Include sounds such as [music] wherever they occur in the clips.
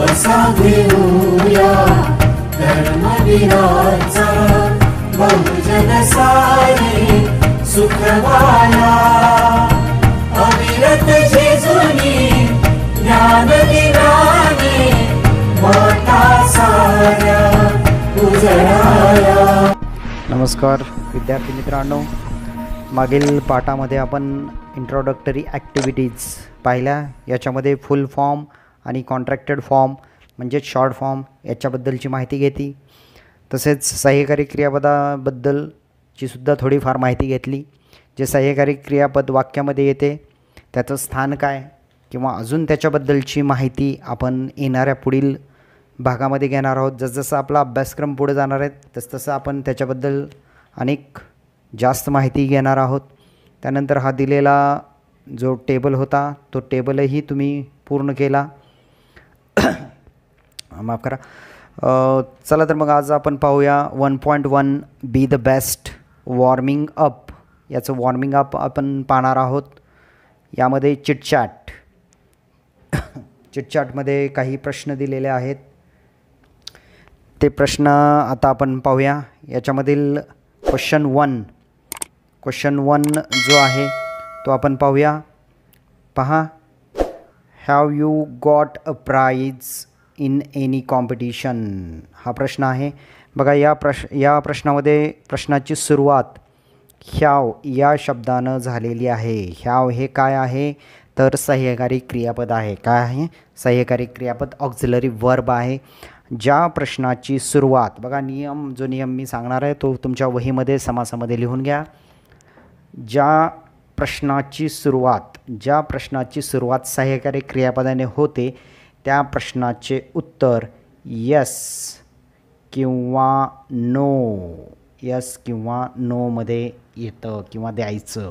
वसा घेऊया धर्मवीराचा बहुजन सारी सुखवाया अविरत जेजुनी ज्ञान दिनाने माता साऱ्या उजळाया नमस्कार विद्यार्थी मित्रांनो मागील पाठामध्ये आपण इंट्रोडक्टरी ॲक्टिव्हिटीज पाहिल्या याच्यामध्ये फुल फॉर्म आणि कॉन्ट्रॅक्टेड फॉर्म म्हणजेच शॉर्ट फॉर्म याच्याबद्दलची माहिती घेतली तसेच सह्यकारी क्रियापदाबद्दलची सुद्धा थोडीफार माहिती घेतली जे सह्यकारी क्रियापद वाक्यामध्ये येते त्याचं स्थान काय किंवा अजून त्याच्याबद्दलची माहिती आपण येणाऱ्या पुढील भागामध्ये घेणार आहोत जसजसं आपला अभ्यासक्रम पुढे जाणार आहेत तसतसं आपण त्याच्याबद्दल अनेक जास्त माहिती घेणार आहोत त्यानंतर हा दिलेला जो टेबल होता तो टेबलही तुम्ही पूर्ण केला [coughs] माफ करा चला तर मग आज आपण पाहूया one point one be the best warming up याचं वॉर्मिंग अप आपण पाहणार आहोत यामध्ये चिटचॅट [coughs] चिटचॅटमध्ये काही प्रश्न दिलेले आहेत ते प्रश्न आता आपण पाहूया याच्यामधील क्वेश्चन वन क्वेश्चन वन जो आहे तो आपण पाहूया पहा have you got a prize in any competition हा प्रश्न आहे बघा या प्रश या प्रश्नामध्ये प्रश्नाची सुरुवात ह्याव या शब्दानं झालेली आहे ह्याव हे काय आहे तर सह्यकारी क्रियापद आहे काय आहे सह्यकारी क्रियापद ऑक्झिलरी वर्ब आहे ज्या प्रश्नाची सुरुवात बघा नियम जो नियम मी सांगणार आहे तो तुमच्या वहीमध्ये समासामध्ये लिहून घ्या ज्या प्रश्नाची सुरुवात ज्या प्रश्नाची सुरुवात सहाय्यकारी क्रियापदाने होते त्या प्रश्नाचे उत्तर यस किंवा नो यस किंवा नोमध्ये येतं किंवा द्यायचं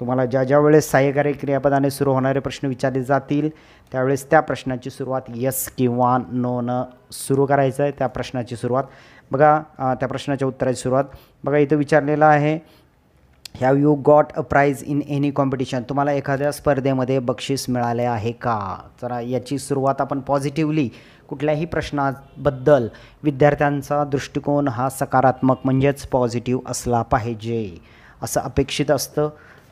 तुम्हाला ज्या ज्या वेळेस सहाय्यकारी क्रियापदाने सुरू होणारे प्रश्न विचारले जातील त्यावेळेस त्या प्रश्नाची सुरुवात यस किंवा नो न सुरू करायचं आहे त्या प्रश्नाची सुरुवात बघा त्या प्रश्नाच्या उत्तराची सुरुवात बघा इथं विचारलेलं आहे have you got a prize in any competition तुम्हाला एखाद्या स्पर्धेमध्ये बक्षीस मिळाले आहे का जरा याची सुरुवात आपण पॉझिटिव्हली कुठल्याही प्रश्नाबद्दल विद्यार्थ्यांचा दृष्टिकोन हा सकारात्मक म्हणजेच पॉझिटिव्ह असला पाहिजे असं अपेक्षित असतं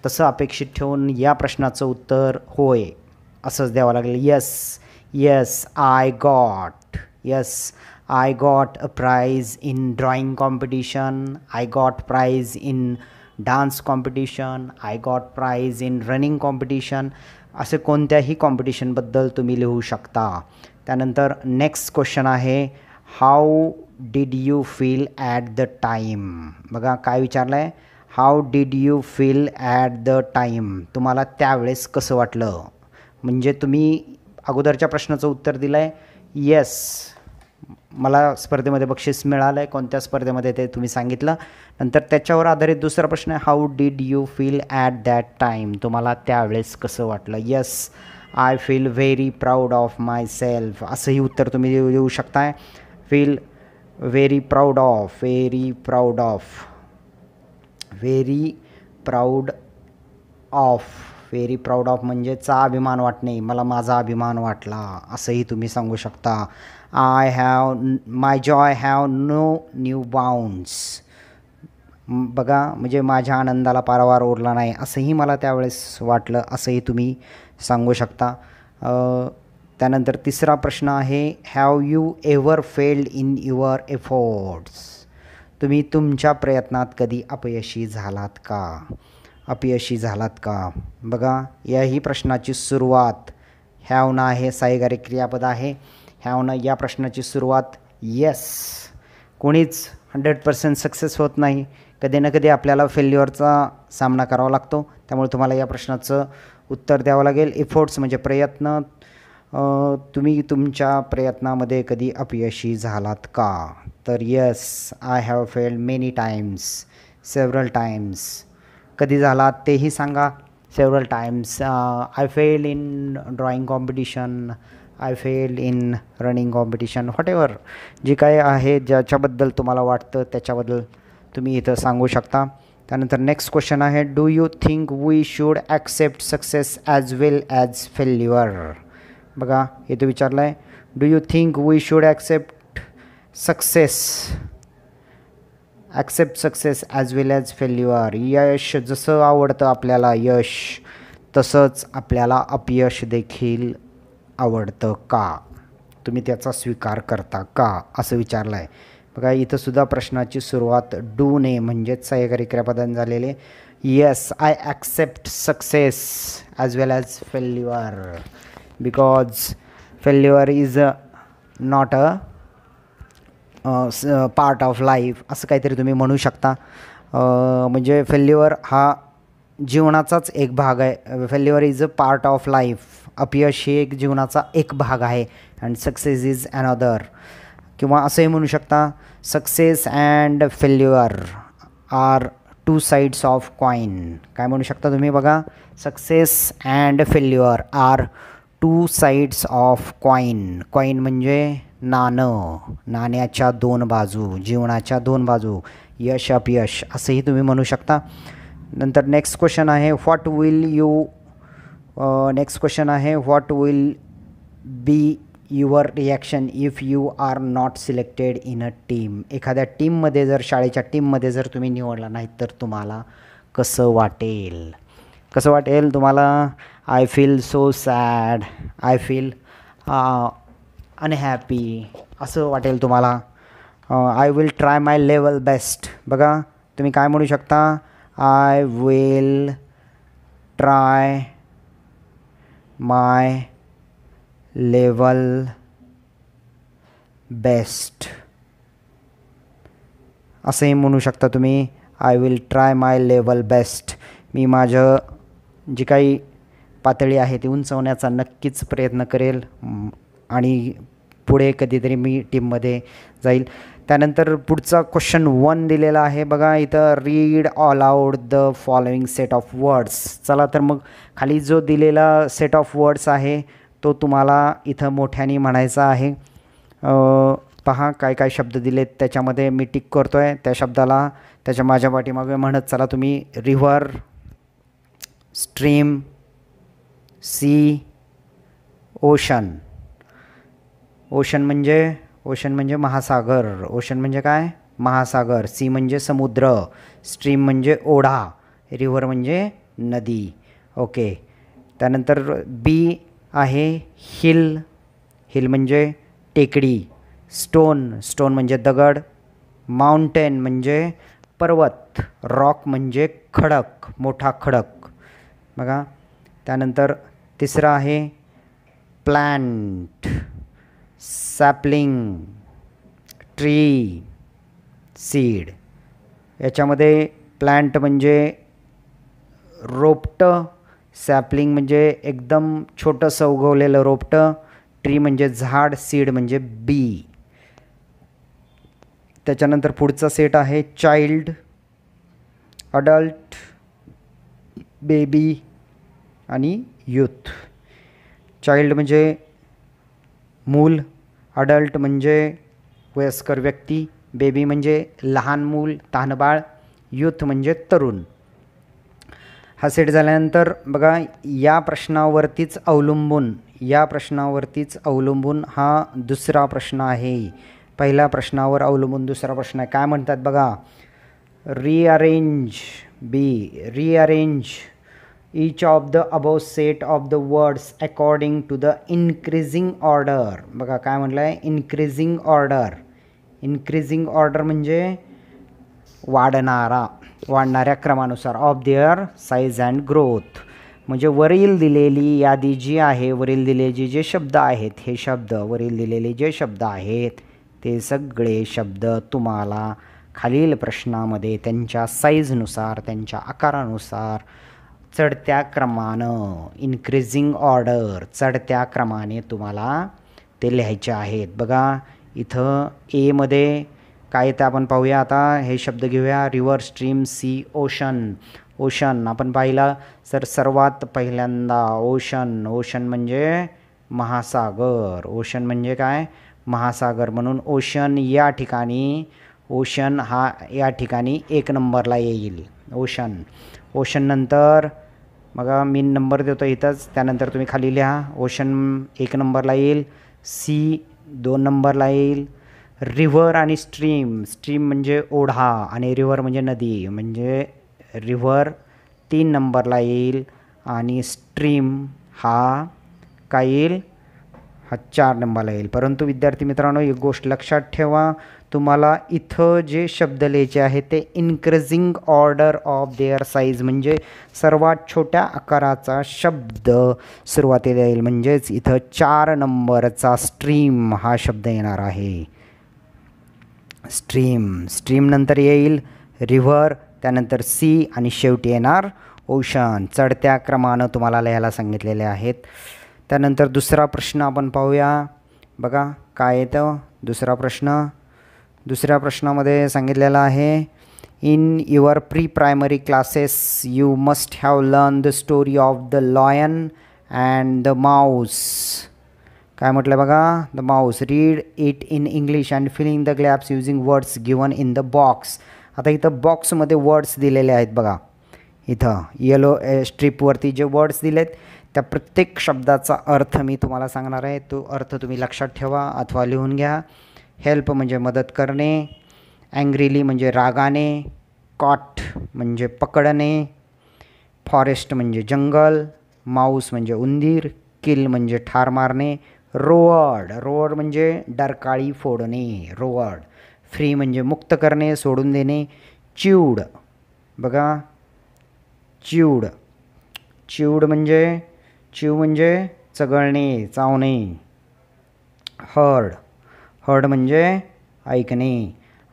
तसं अपेक्षित ठेवून या प्रश्नाचं उत्तर होय असंच द्यावं लागेल yes yes I got yes I got a prize in drawing competition I got prize in dance competition I got prize in running competition असे कोणत्याही कॉम्पिटिशनबद्दल तुम्ही लिहू शकता त्यानंतर नेक्स्ट क्वेश्चन आहे how did you feel at the time बघा काय विचारलं आहे how did you feel at the time तुम्हाला त्यावेळेस कसं वाटलं म्हणजे तुम्ही अगोदरच्या प्रश्नाचं उत्तर दिलं आहे येस मला स्पर्धेमध्ये बक्षीस मिळालं आहे कोणत्या स्पर्धेमध्ये ते तुम्ही सांगितलं नंतर त्याच्यावर आधारित दुसरा प्रश्न आहे how did you feel at that time तुम्हाला त्यावेळेस कसं वाटलं yes I feel very proud of my self असंही उत्तर तुम्ही देऊ देऊ शकताय feel very proud of very proud of very proud of very proud of म्हणजे चा अभिमान वाटणे मला माझा अभिमान वाटला असंही तुम्ही सांगू शकता I have my joy have no new bounds बघा म्हणजे माझ्या आनंदाला पारावार उरला नाही असंही मला त्यावेळेस वाटलं असंही तुम्ही सांगू शकता त्यानंतर तिसरा प्रश्न आहे have you ever failed in your efforts तुम्ही तुमच्या प्रयत्नात कधी अपयशी झालात का अपयशी झालात का बघा याही प्रश्नाची सुरुवात ना आहे सायगारी क्रियापद आहे ह्यावनं या प्रश्नाची सुरुवात येस कोणीच हंड्रेड पर्सेंट सक्सेस होत नाही कधी ना कधी आपल्याला फेल्युअरचा सामना करावा लागतो त्यामुळे तुम्हाला या प्रश्नाचं उत्तर द्यावं लागेल इफोर्ट्स म्हणजे प्रयत्न तुम्ही तुमच्या प्रयत्नामध्ये कधी अपयशी झालात का तर yes I have failed many times several times कधी झालात तेही सांगा several times I fail in drawing competition I fail in running competition whatever जे काय आहे ज्याच्याबद्दल तुम्हाला वाटतं त्याच्याबद्दल तुम्ही इथं सांगू शकता त्यानंतर नेक्स्ट क्वेश्चन आहे do you think we should accept success as well as failure बघा इथं विचारलं आहे do you think we should accept success accept success as well as failure यश जसं आवडतं आपल्याला यश तसंच आपल्याला अपयश देखील आवडतं का तुम्ही त्याचा स्वीकार करता का असं विचारलं आहे बघा इथंसुद्धा प्रश्नाची सुरुवात डू ने म्हणजेच सह्यकारी क्रियापदान झालेले yes I accept success as well as failure because failure is a not a part of life असं काहीतरी तुम्ही म्हणू शकता म्हणजे फेल्युअर हा जीवनाचाच एक भाग आहे failure is a part of life अपयश हे एक जीवनाचा एक भाग आहे अँड सक्सेस इज अनदर किंवा असंही म्हणू शकता success and failure are two sides of coin काय म्हणू शकता तुम्ही बघा success and failure are two sides of coin coin म्हणजे नाणं नाण्याच्या दोन बाजू जीवनाच्या दोन बाजू यश अपयश असंही तुम्ही म्हणू शकता नंतर नेक्स्ट क्वेश्चन आहे what will you next question आहे what will be your reaction if you are not selected in a team एखाद्या टीममध्ये जर शाळेच्या टीममध्ये जर तुम्ही निवडला नाही तर तुम्हाला कसं वाटेल कसं वाटेल तुम्हाला I feel so sad I feel unhappy असं वाटेल तुम्हाला I will try my level best बघा तुम्ही काय म्हणू शकता I will try my level best असंही म्हणू शकता तुम्ही I will try my level best मी माझं जी काही पातळी आहे ती उंचवण्याचा नक्कीच प्रयत्न करेल आणि पुढे कधीतरी मी टीममध्ये जाईल त्यानंतर पुढचा क्वेश्चन वन दिलेला आहे बघा इथं read all out the following set of words चला तर मग खाली जो दिलेला सेट ऑफ वर्ड्स आहे तो तुम्हाला इथं मोठ्याने म्हणायचा आहे पहा काय काय शब्द दिलेत त्याच्यामध्ये मी टिक करतो आहे त्या शब्दाला त्याच्या माझ्या पाठीमागे म्हणत चला तुम्ही river stream sea ocean ocean म्हणजे ओशन म्हणजे महासागर ओशन म्हणजे काय महासागर सी म्हणजे समुद्र स्ट्रीम म्हणजे ओढा रिव्हर म्हणजे नदी ओके त्यानंतर बी आहे हिल हिल म्हणजे टेकडी स्टोन स्टोन म्हणजे दगड माउंटेन म्हणजे पर्वत रॉक म्हणजे खडक मोठा खडक बघा त्यानंतर तिसरं आहे प्लॅन्ट सॅपलिंग ट्री सीड याच्यामध्ये प्लांट म्हणजे रोपटं सॅपलिंग म्हणजे एकदम छोटंसं उगवलेलं रोपटं ट्री म्हणजे झाड सीड म्हणजे बी त्याच्यानंतर पुढचा सेट आहे चाइल्ड अडल्ट बेबी आणि यूथ चाइल्ड म्हणजे मूल अडल्ट म्हणजे वयस्कर व्यक्ती बेबी म्हणजे लहान मूल तहानबाळ यूथ म्हणजे तरुण हा सेट झाल्यानंतर बघा या प्रश्नावरतीच अवलंबून या प्रश्नावरतीच अवलंबून हा दुसरा प्रश्न आहे पहिल्या प्रश्नावर अवलंबून दुसरा प्रश्न आहे काय म्हणतात बघा rearrange be rearrange each of the above set of the words according to the increasing order बघा काय म्हटलं आहे इन्क्रिझिंग ऑर्डर इन्क्रिझिंग ऑर्डर म्हणजे वाढणारा वाढणाऱ्या क्रमानुसार of their size and growth म्हणजे वरील दिलेली यादी जी आहे वरील दिलेले जे शब्द आहेत हे शब्द वरील दिलेले जे शब्द आहेत ते सगळे शब्द तुम्हाला खालील प्रश्नामध्ये त्यांच्या साईजनुसार त्यांच्या आकारानुसार चढत्या क्रमानं इनक्रीजिंग ऑर्डर चढत्या क्रमाने तुम्हाला ते लिहायचे आहेत बघा इथं एमध्ये काय ते आपण पाहूया आता हे शब्द घेऊया river stream sea ocean ocean आपण पाहिलं सर सर्वात पहिल्यांदा ओशन ओशन म्हणजे महासागर ओशन म्हणजे काय महासागर म्हणून ओशन या ठिकाणी ओशन हा या ठिकाणी एक नंबरला येईल ओशन ओशननंतर बघा मी नंबर देतो इथंच त्यानंतर तुम्ही खाली लिहा ओशन एक नंबरला येईल सी दोन नंबरला येईल रिव्हर आणि स्ट्रीम स्ट्रीम म्हणजे ओढा आणि रिव्हर म्हणजे नदी म्हणजे रिव्हर तीन नंबरला येईल आणि स्ट्रीम हा काय येईल हा चार नंबरला येईल परंतु विद्यार्थी मित्रांनो एक गोष्ट लक्षात ठेवा तुम्हाला इथं जे शब्द लिहायचे आहेत ते increasing order of their size म्हणजे सर्वात छोट्या आकाराचा शब्द सुरुवातीला येईल म्हणजेच इथं चार नंबरचा स्ट्रीम हा शब्द येणार आहे स्ट्रीम स्ट्रीमनंतर येईल रिव्हर त्यानंतर सी आणि शेवटी येणार ओशन चढत्या क्रमानं तुम्हाला लिहायला सांगितलेले आहेत त्यानंतर दुसरा प्रश्न आपण पाहूया बघा काय येतं दुसरा प्रश्न दुसऱ्या प्रश्नामध्ये सांगितलेलं आहे in your pre primary classes you must have learn the story of the lion and the mouse काय म्हटलं बघा the mouse read it in English and filling the gaps using words given in the box आता इथं बॉक्समध्ये words दिलेले आहेत बघा इथं येलो स्ट्रीपवरती eh, जे वर्ड्स दिलेत त्या प्रत्येक शब्दाचा अर्थ मी तुम्हाला सांगणार आहे तो अर्थ तुम्ही लक्षात ठेवा अथवा लिहून घ्या हेल्प म्हणजे मदत करणे अँग्रिली म्हणजे रागाने कॉट म्हणजे पकडणे फॉरेस्ट म्हणजे जंगल माऊस म्हणजे उंदीर किल म्हणजे ठार मारणे रोवड रोवड म्हणजे डरकाळी फोडणे रोवड फ्री म्हणजे मुक्त करणे सोडून देणे चिवड बघा चिवड चिवड म्हणजे चिव म्हणजे चगळणे चावणे हर्ड हर्ड म्हणजे ऐकणे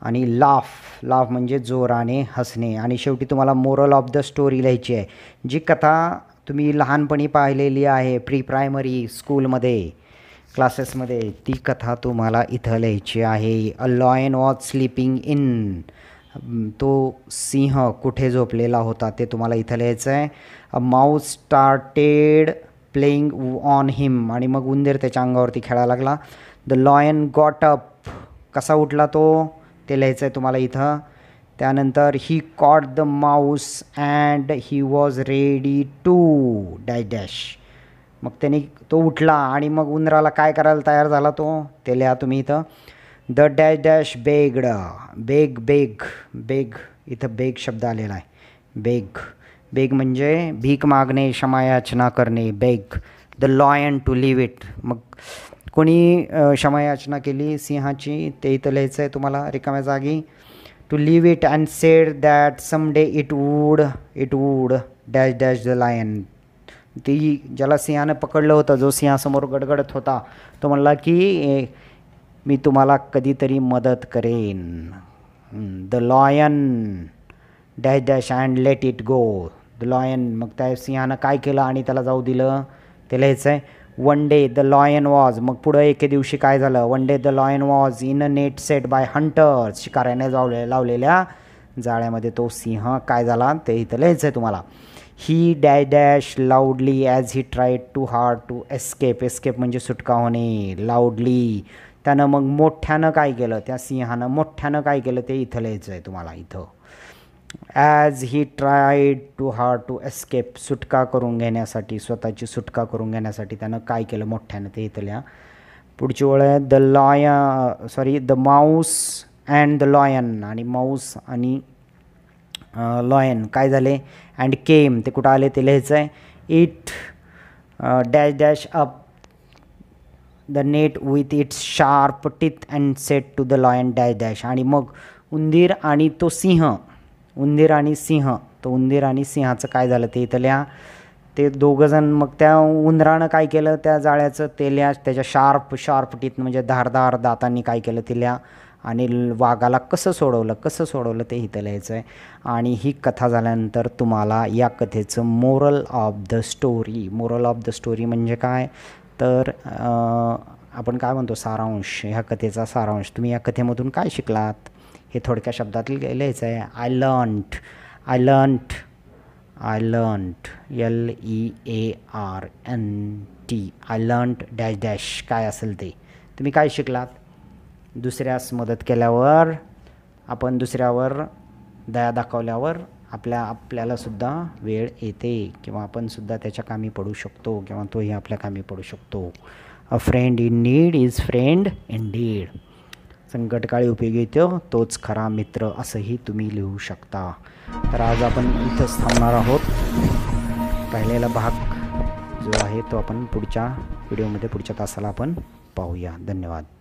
आणि लाफ लाफ म्हणजे जोराने हसणे आणि शेवटी तुम्हाला मोरल ऑफ द स्टोरी लिहायची आहे जी कथा तुम्ही लहानपणी पाहिलेली आहे प्री प्रायमरी स्कूलमध्ये क्लासेसमध्ये ती कथा तुम्हाला इथं लिहायची आहे a lion was sleeping in तो सिंह कुठे झोपलेला होता ते तुम्हाला इथं लिहायचं आहे a mouse started playing on him आणि मग उंदीर त्याच्या अंगावरती खेळायला लागला द लॉयन गॉट अप कसा उठला तो ते लिहायचं आहे तुम्हाला इथं त्यानंतर he caught the mouse and he was ready to dash dash मग त्याने तो उठला आणि मग उंदराला काय करायला तयार झाला तो ते लिहा तुम्ही इथं the dash dash begged beg beg beg इथं बेग शब्द आलेला आहे बेग बेग म्हणजे भीक मागणे क्षमायाचना करणे beg the lion to leave it मग कोणी क्षमायाचना केली सिंहाची ते इथं लिहायचं आहे तुम्हाला रिकाम्या जागी to leave it and said that some day it would it would dash dash the lion ती ज्याला सिंहानं पकडलं होतं जो सिंहासमोर गडगडत होता तो म्हणला की मी तुम्हाला कधीतरी मदत करेन the lion dash dash and let it go the lion मग त्या सिंहानं काय केलं आणि त्याला जाऊ दिलं ते लिहायचं आहे one day the lion was मग पुढं एके दिवशी काय झालं one day the lion was in a net set by hunters शिकाऱ्याने जावले लावलेल्या जाळ्यामध्ये तो सिंह काय झाला ते इथं लिहायचं आहे तुम्हाला he dash dash loudly as he tried to hard to escape escape म्हणजे सुटका होणे लाऊडली त्यानं मग मोठ्यानं काय केलं त्या सिंहानं मोठ्यानं काय केलं ते इथं लिहायचं आहे तुम्हाला इथं as he tried to hard to escape सुटका करून घेण्यासाठी स्वतःची सुटका करून घेण्यासाठी त्यानं काय केलं मोठ्यानं ते इथल्या पुढची ओळ आहे the lion sorry the mouse and the lion आणि माऊस आणि लॉयन काय झाले अँड केम ते कुठं आले ते लिहायचं आहे it dash dash up the net with its sharp teeth and set to the lion dash dash आणि मग उंदीर आणि तो सिंह उंदीर आणि सिंह तर उंदीर आणि सिंहाचं काय झालं ते इथल्या ते दोघंजण मग त्या उंदरानं काय केलं त्या जाळ्याचं तेल्या त्याच्या शार्प शार्प टीत म्हणजे धारदार दातांनी काय केलं तिल्या आणि वाघाला कसं सोडवलं कसं सोडवलं ते इथं लिहायचं आहे आणि ही कथा झाल्यानंतर तुम्हाला या कथेचं moral of the story moral of the story म्हणजे काय तर आपण काय म्हणतो सारांश ह्या कथेचा सारांश तुम्ही या कथेमधून काय शिकलात हे थोडक्या शब्दात लिहायचं आहे I learnt I learnt I learnt L E A R N T I learnt dash dash काय असेल ते तुम्ही काय शिकलात दुसऱ्यास मदत केल्यावर आपण दुसऱ्यावर दया दाखवल्यावर आपल्या आपल्यालासुद्धा वेळ येते किंवा आपणसुद्धा त्याच्या कामी पडू शकतो किंवा तोही आपल्या कामी पडू शकतो a friend in need is friend in deed संकटकाळी उपयोगी येतो तोच खरा मित्र असंही तुम्ही लिहू शकता तर आज आपण इथंच थांबणार आहोत पाहिलेला भाग जो आहे तो आपण पुढच्या व्हिडिओमध्ये पुढच्या तासाला आपण पाहूया धन्यवाद